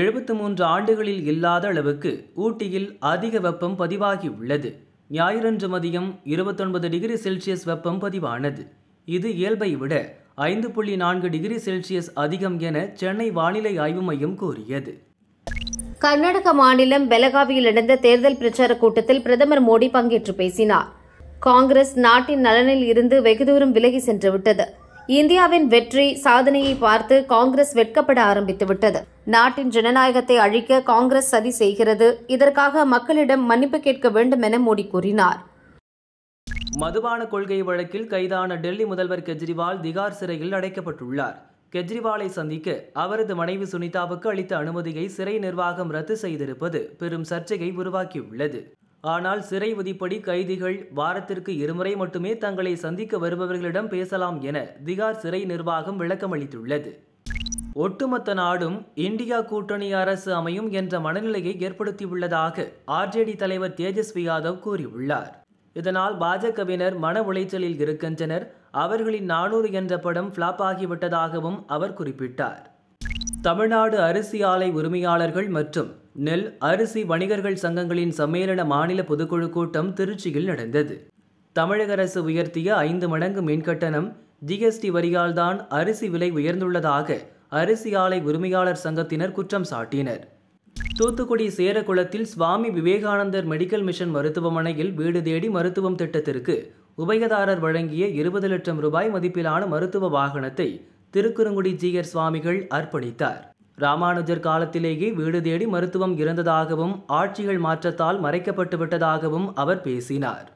எழுபத்து மூன்று ஆண்டுகளில் இல்லாத அளவுக்கு ஊட்டியில் அதிக வெப்பம் பதிவாகியுள்ளது ஞாயிறன்று மதியம் இருபத்தொன்பது டிகிரி செல்சியஸ் வெப்பம் பதிவானது இது இயல்பை விட ஐந்து புள்ளி நான்கு டிகிரி செல்சியஸ் அதிகம் என சென்னை வானிலை ஆய்வு மையம் கூறியது கர்நாடக மாநிலம் பெலகாவியில் நடந்த தேர்தல் பிரச்சார கூட்டத்தில் பிரதமர் மோடி பங்கேற்று பேசினார் காங்கிரஸ் நாட்டின் நலனில் இருந்து வெகு தூரம் விலகி சென்றுவிட்டது இந்தியாவின் வெற்றி சாதனையை பார்த்து காங்கிரஸ் வெட்கப்பட ஆரம்பித்துவிட்டது நாட்டின் ஜனநாயகத்தை அழிக்க காங்கிரஸ் சதி செய்கிறது இதற்காக மக்களிடம் மன்னிப்பு கேட்க வேண்டும் என மோடி கூறினார் மதுபான கொள்கை வழக்கில் கைதான டெல்லி முதல்வர் கெஜ்ரிவால் திகார் சிறையில் அடைக்கப்பட்டுள்ளார் கெஜ்ரிவாலை சந்திக்க அவரது மனைவி சுனிதாவுக்கு அளித்த அனுமதியை சிறை நிர்வாகம் ரத்து செய்திருப்பது பெரும் சர்ச்சையை உருவாக்கியுள்ளது ஆனால் சிறை விதிப்படி கைதிகள் வாரத்திற்கு இருமுறை மட்டுமே தங்களை சந்திக்க வருபவர்களிடம் பேசலாம் என திகார் சிறை நிர்வாகம் விளக்கமளித்துள்ளது ஒட்டுமொத்த நாடும் இந்தியா கூட்டணி அரசு அமையும் என்ற மனநிலையை ஏற்படுத்தியுள்ளதாக ஆர்ஜேடி தலைவர் தேஜஸ்வி யாதவ் கூறியுள்ளார் இதனால் பாஜகவினர் மன உளைச்சலில் இருக்கின்றனர் அவர்களின் நானூறு என்ற படம் ஃப்ளாப் ஆகிவிட்டதாகவும் அவர் குறிப்பிட்டார் தமிழ்நாடு அரிசி ஆலை உரிமையாளர்கள் மற்றும் நெல் அரிசி வணிகர்கள் சங்கங்களின் சம்மேளன மாநில பொதுக்குழு கூட்டம் திருச்சியில் நடந்தது தமிழக அரசு உயர்த்திய ஐந்து மடங்கு மின்கட்டணம் ஜிஎஸ்டி வரியால்தான் அரிசி விலை உயர்ந்துள்ளதாக அரிசி ஆலை உரிமையாளர் சங்கத்தினர் குற்றம் சாட்டினர் தூத்துக்குடி சேரகுளத்தில் சுவாமி விவேகானந்தர் மெடிக்கல் மிஷன் மருத்துவமனையில் வீடு தேடி மருத்துவம் திட்டத்திற்கு உபயதாரர் வழங்கிய இருபது லட்சம் ரூபாய் மதிப்பிலான மருத்துவ வாகனத்தை திருக்குறுங்குடி ஜீயர் சுவாமிகள் அர்ப்பணித்தார் ராமானுஜர் காலத்திலேயே வீடு தேடி மருத்துவம் இருந்ததாகவும் ஆட்சிகள் மாற்றத்தால் மறைக்கப்பட்டு விட்டதாகவும் அவர் பேசினார்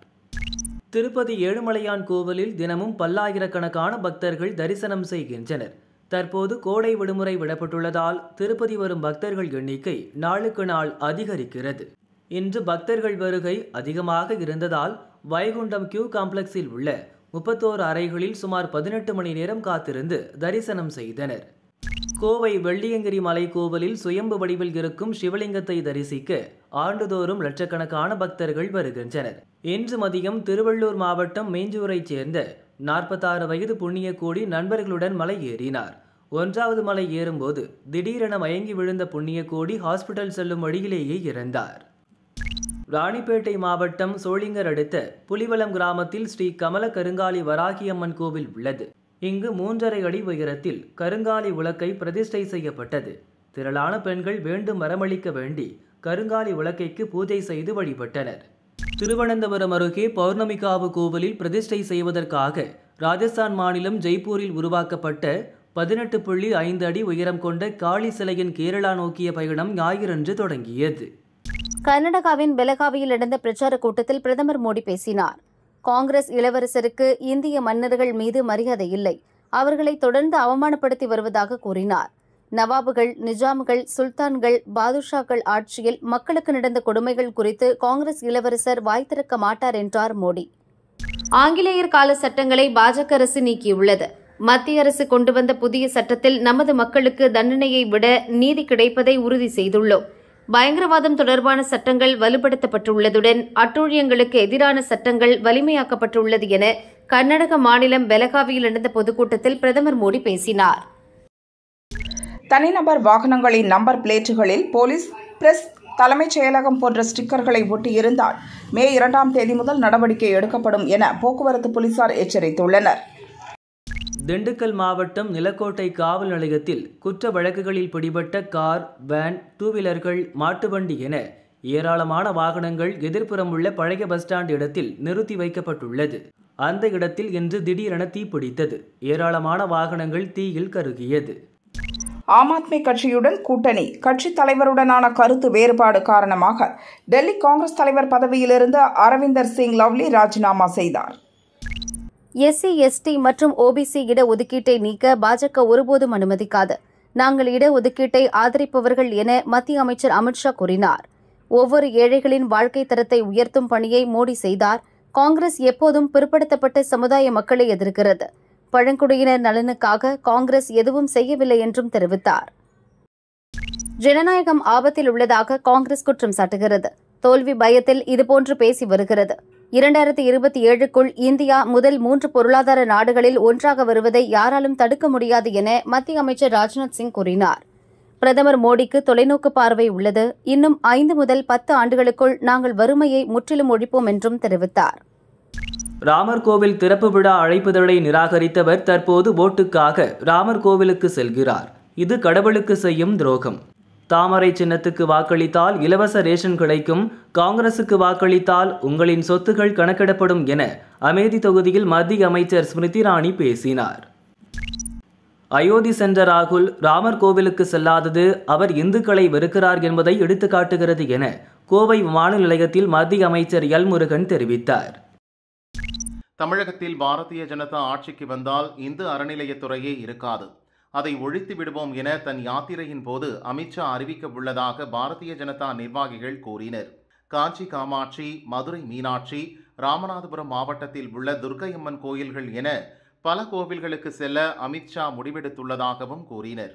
திருப்பதி ஏழுமலையான் கோவிலில் தினமும் பல்லாயிரக்கணக்கான பக்தர்கள் தரிசனம் செய்கின்றனர் தற்போது கோடை விடுமுறை விடப்பட்டுள்ளதால் திருப்பதி வரும் பக்தர்கள் எண்ணிக்கை நாளுக்கு நாள் அதிகரிக்கிறது இன்று பக்தர்கள் வருகை அதிகமாக இருந்ததால் வைகுண்டம் கியூ காம்ப்ளெக்ஸில் உள்ள முப்பத்தோரு அறைகளில் சுமார் பதினெட்டு மணி நேரம் காத்திருந்து தரிசனம் செய்தனர் கோவை வெள்ளியங்கிரி மலை கோவிலில் சுயம்பு வடிவில் இருக்கும் சிவலிங்கத்தை தரிசிக்க ஆண்டுதோறும் லட்சக்கணக்கான பக்தர்கள் வருகின்றனர் இன்று மதியம் திருவள்ளூர் மாவட்டம் மேஞ்சூரைச் சேர்ந்த நாற்பத்தாறு வயது புண்ணிய கோடி நண்பர்களுடன் மலை ஏறினார் ஒன்றாவது மலை ஏறும்போது திடீரென மயங்கி விழுந்த புண்ணிய கோடி ஹாஸ்பிட்டல் செல்லும் வழியிலேயே இறந்தார் ராணிப்பேட்டை மாவட்டம் சோளிங்கர் அடுத்த புலிவலம் கிராமத்தில் ஸ்ரீ கமல கருங்காலி வராகியம்மன் கோவில் உள்ளது இங்கு மூன்றரை அடி உயரத்தில் கருங்காலி உலக்கை பிரதிஷ்டை செய்யப்பட்டது திரளான பெண்கள் வேண்டும் மரமளிக்க வேண்டி கருங்காலி உலக்கைக்கு பூஜை செய்து வழிபட்டனர் திருவனந்தபுரம் அருகே பௌர்ணமிகாவு கோவிலில் பிரதிஷ்டை செய்வதற்காக ராஜஸ்தான் மாநிலம் ஜெய்ப்பூரில் உருவாக்கப்பட்ட பதினெட்டு புள்ளி ஐந்து அடி உயரம் கொண்ட காளி சிலையின் கேரளா நோக்கிய பயணம் ஞாயிறன்று தொடங்கியது கர்நாடகாவின் பெலகாவியில் நடந்த பிரச்சார கூட்டத்தில் பிரதமர் மோடி பேசினார் காங்கிரஸ் இளவரசருக்கு இந்திய மன்னர்கள் மீது மரியாதை இல்லை அவர்களை தொடர்ந்து அவமானப்படுத்தி வருவதாக கூறினார் நவாபுகள் நிஜாம்கள் சுல்தான்கள் பாதுஷாக்கள் ஆட்சியில் மக்களுக்கு நடந்த கொடுமைகள் குறித்து காங்கிரஸ் இளவரசர் வாய் திறக்க மாட்டார் என்றார் மோடி ஆங்கிலேயர் கால சட்டங்களை பாஜக அரசு நீக்கியுள்ளது மத்திய அரசு கொண்டு வந்த புதிய சட்டத்தில் நமது மக்களுக்கு தண்டனையை விட நீதி கிடைப்பதை உறுதி செய்துள்ளோம் பயங்கரவாதம் தொடர்பான சட்டங்கள் வலுப்படுத்தப்பட்டுள்ளதுடன் அட்டூழியங்களுக்கு எதிரான சட்டங்கள் வலிமையாக்கப்பட்டுள்ளது என கர்நாடக மாநிலம் பெலகாவியில் நடந்த பொதுக்கூட்டத்தில் பிரதமர் மோடி பேசினார் தனிநபர் வாகனங்களின் நம்பர் பிளேட்டுகளில் போலீஸ் பிரஸ் தலைமைச் செயலகம் போன்ற ஸ்டிக்கர்களை ஒட்டியிருந்தால் மே இரண்டாம் தேதி முதல் நடவடிக்கை எடுக்கப்படும் என போக்குவரத்து போலீசார் எச்சரித்துள்ளனர் திண்டுக்கல் மாவட்டம் நிலக்கோட்டை காவல் நிலையத்தில் குற்ற வழக்குகளில் பிடிபட்ட கார் வேன் டூ வீலர்கள் மாட்டுவண்டி என ஏராளமான வாகனங்கள் எதிர்ப்புறம் உள்ள பழைய பஸ் ஸ்டாண்ட் இடத்தில் நிறுத்தி வைக்கப்பட்டுள்ளது அந்த இடத்தில் இன்று திடீரென தீ பிடித்தது ஏராளமான வாகனங்கள் தீயில் கருகியது ஆம் ஆத்மி கட்சியுடன் கூட்டணி கட்சி தலைவருடனான கருத்து வேறுபாடு காரணமாக டெல்லி காங்கிரஸ் தலைவர் பதவியிலிருந்து அரவிந்தர் சிங் லவ்லி ராஜினாமா செய்தார் எஸ்சி எஸ்டி மற்றும் ஓபிசி இடஒதுக்கீட்டை நீக்க பாஜக ஒருபோதும் அனுமதிக்காது நாங்கள் இடஒதுக்கீட்டை ஆதரிப்பவர்கள் என மத்திய அமைச்சர் அமித்ஷா கூறினார் ஒவ்வொரு ஏழைகளின் வாழ்க்கை தரத்தை உயர்த்தும் பணியை மோடி செய்தார் காங்கிரஸ் எப்போதும் பிற்படுத்தப்பட்ட சமுதாய மக்களை எதிர்க்கிறது பழங்குடியினர் நலனுக்காக காங்கிரஸ் எதுவும் செய்யவில்லை என்றும் தெரிவித்தார் ஜனநாயகம் ஆபத்தில் உள்ளதாக காங்கிரஸ் குற்றம் சாட்டுகிறது தோல்வி பயத்தில் இதுபோன்று பேசி வருகிறது இரண்டாயிரத்தி இருபத்தி ஏழுக்குள் இந்தியா முதல் மூன்று பொருளாதார நாடுகளில் ஒன்றாக வருவதை யாராலும் தடுக்க முடியாது என மத்திய அமைச்சர் ராஜ்நாத் சிங் கூறினார் பிரதமர் மோடிக்கு தொலைநோக்கு பார்வை உள்ளது இன்னும் ஐந்து முதல் பத்து ஆண்டுகளுக்குள் நாங்கள் வறுமையை முற்றிலும் ஒழிப்போம் என்றும் தெரிவித்தார் ராமர் கோவில் திறப்பு விழா அழைப்புதலை நிராகரித்தவர் தற்போது ஓட்டுக்காக ராமர் கோவிலுக்கு செல்கிறார் இது கடவுளுக்கு செய்யும் துரோகம் தாமரை சின்னத்துக்கு வாக்களித்தால் இலவச ரேஷன் கிடைக்கும் காங்கிரசுக்கு வாக்களித்தால் உங்களின் சொத்துகள் கணக்கிடப்படும் என அமேதி தொகுதியில் மத்திய அமைச்சர் ஸ்மிருதி இராணி பேசினார் அயோத்தி சென்ற ராகுல் ராமர் கோவிலுக்கு செல்லாதது அவர் இந்துக்களை வெறுக்கிறார் என்பதை எடுத்துக்காட்டுகிறது என கோவை விமான நிலையத்தில் மத்திய அமைச்சர் எல் முருகன் தெரிவித்தார் தமிழகத்தில் பாரதிய ஜனதா ஆட்சிக்கு வந்தால் இந்து அறநிலையத்துறையே இருக்காது அதை ஒழித்து விடுவோம் என தன் யாத்திரையின் போது அமித்ஷா அறிவிக்க உள்ளதாக பாரதிய ஜனதா நிர்வாகிகள் கூறினர் காஞ்சி காமாட்சி மதுரை மீனாட்சி ராமநாதபுரம் மாவட்டத்தில் உள்ள துர்க்கையம்மன் கோயில்கள் என பல கோவில்களுக்கு செல்ல அமித்ஷா முடிவெடுத்துள்ளதாகவும் கூறினர்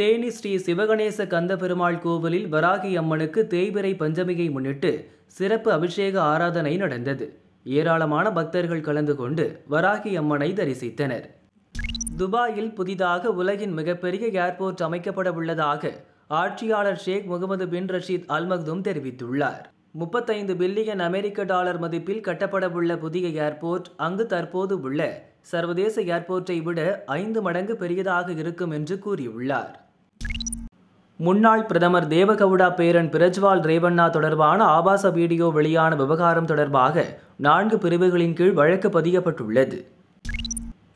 தேனி ஸ்ரீ சிவகணேச கந்தபெருமாள் கோவிலில் வராகி அம்மனுக்கு தேய்பிரை பஞ்சமியை முன்னிட்டு சிறப்பு அபிஷேக ஆராதனை நடந்தது ஏராளமான பக்தர்கள் கலந்து கொண்டு வராகி அம்மனை தரிசித்தனர் துபாயில் புதிதாக உலகின் மிகப்பெரிய ஏர்போர்ட் அமைக்கப்பட உள்ளதாக ஆட்சியாளர் ஷேக் முகமது பின் ரஷீத் அல் மக்தும் தெரிவித்துள்ளார் முப்பத்தைந்து பில்லியன் அமெரிக்க டாலர் மதிப்பில் கட்டப்படவுள்ள புதிய ஏர்போர்ட் அங்கு தற்போது உள்ள சர்வதேச ஏர்போர்ட்டை விட ஐந்து மடங்கு பெரியதாக இருக்கும் என்று கூறியுள்ளார் முன்னாள் பிரதமர் தேவகவுடா பேரன் பிரஜ்வால் ரேவண்ணா தொடர்பான ஆபாச வீடியோ வெளியான விவகாரம் தொடர்பாக நான்கு பிரிவுகளின் கீழ் வழக்கு பதியப்பட்டுள்ளது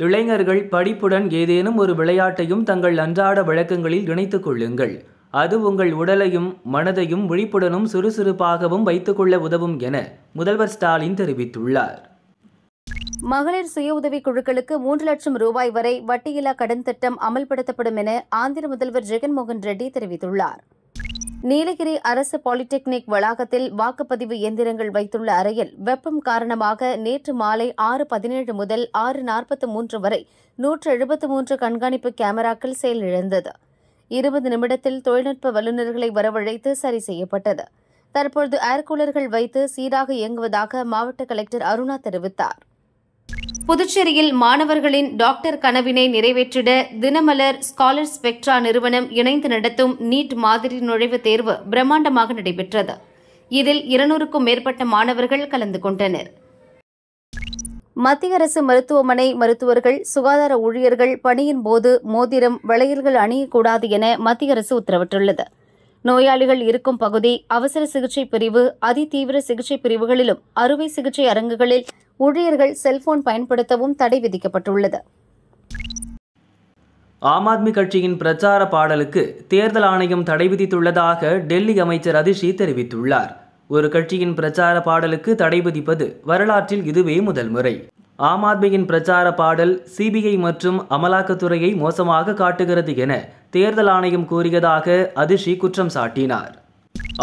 இளைஞர்கள் படிப்புடன் ஏதேனும் ஒரு விளையாட்டையும் தங்கள் அன்றாட வழக்கங்களில் இணைத்துக் கொள்ளுங்கள் அது உங்கள் உடலையும் மனதையும் விழிப்புடனும் சுறுசுறுப்பாகவும் வைத்துக்கொள்ள உதவும் என முதல்வர் ஸ்டாலின் தெரிவித்துள்ளார் மகளிர் சுய உதவிக் குழுக்களுக்கு மூன்று லட்சம் ரூபாய் வரை வட்டியில்லா கடன் திட்டம் அமல்படுத்தப்படும் என ஆந்திர முதல்வர் ஜெகன்மோகன் ரெட்டி தெரிவித்துள்ளார் நீலகிரி அரசு பாலிடெக்னிக் வளாகத்தில் வாக்குப்பதிவு இயந்திரங்கள் வைத்துள்ள அறையில் வெப்பம் காரணமாக நேற்று மாலை ஆறு பதினேழு முதல் ஆறு நாற்பத்து மூன்று வரை நூற்று எழுபத்து மூன்று கண்காணிப்பு கேமராக்கள் செயலிழந்தது இருபது நிமிடத்தில் தொழில்நுட்ப வல்லுநர்களை வரவழைத்து சரி செய்யப்பட்டது தற்பொழுது ஏர்கூலர்கள் வைத்து சீராக இயங்குவதாக மாவட்ட கலெக்டர் அருணா தெரிவித்தார் புதுச்சேரியில் மாணவர்களின் டாக்டர் கனவினை நிறைவேற்றிட தினமலர் ஸ்காலர் ஸ்பெக்ட்ரா நிறுவனம் இணைந்து நடத்தும் நீட் மாதிரி நுழைவுத் தேர்வு பிரம்மாண்டமாக நடைபெற்றது இதில் இருநூறுக்கும் மேற்பட்ட மாணவர்கள் கலந்து கொண்டனர் மத்திய அரசு மருத்துவமனை மருத்துவர்கள் சுகாதார ஊழியர்கள் பணியின் போது மோதிரம் வளையல்கள் அணியக்கூடாது என மத்திய அரசு உத்தரவிட்டுள்ளது நோயாளிகள் இருக்கும் பகுதி அவசர சிகிச்சை பிரிவு அதிதீவிர சிகிச்சை பிரிவுகளிலும் அறுவை சிகிச்சை அரங்குகளில் ஊழியர்கள் செல்போன் பயன்படுத்தவும் தடை விதிக்கப்பட்டுள்ளது ஆம் ஆத்மி கட்சியின் பிரச்சார பாடலுக்கு தேர்தல் ஆணையம் தடை விதித்துள்ளதாக டெல்லி அமைச்சர் அதிர்ஷி தெரிவித்துள்ளார் ஒரு கட்சியின் பிரச்சார பாடலுக்கு தடை விதிப்பது வரலாற்றில் இதுவே முதல் முறை ஆம் ஆத்மியின் பிரச்சார பாடல் சிபிஐ மற்றும் அமலாக்கத்துறையை மோசமாக காட்டுகிறது என தேர்தல் ஆணையம் கூறியதாக அதிர்ஷி குற்றம் சாட்டினார்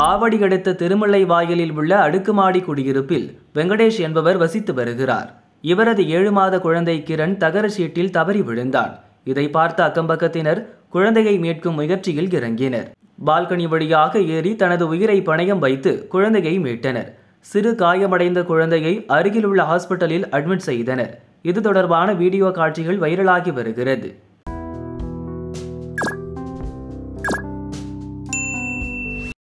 ஆவடி அடுத்த திருமலை வாயிலில் உள்ள அடுக்குமாடி குடியிருப்பில் வெங்கடேஷ் என்பவர் வசித்து வருகிறார் இவரது ஏழு மாத குழந்தை கிரண் தகர சீட்டில் தவறி விழுந்தான் இதை பார்த்த அக்கம்பக்கத்தினர் குழந்தையை மீட்கும் முயற்சியில் இறங்கினர் பால்கனி வழியாக ஏறி தனது உயிரை பணயம் வைத்து குழந்தையை மீட்டனர் சிறு காயமடைந்த குழந்தையை அருகில் உள்ள ஹாஸ்பிட்டலில் அட்மிட் செய்தனர் இது தொடர்பான வீடியோ காட்சிகள் வைரலாகி வருகிறது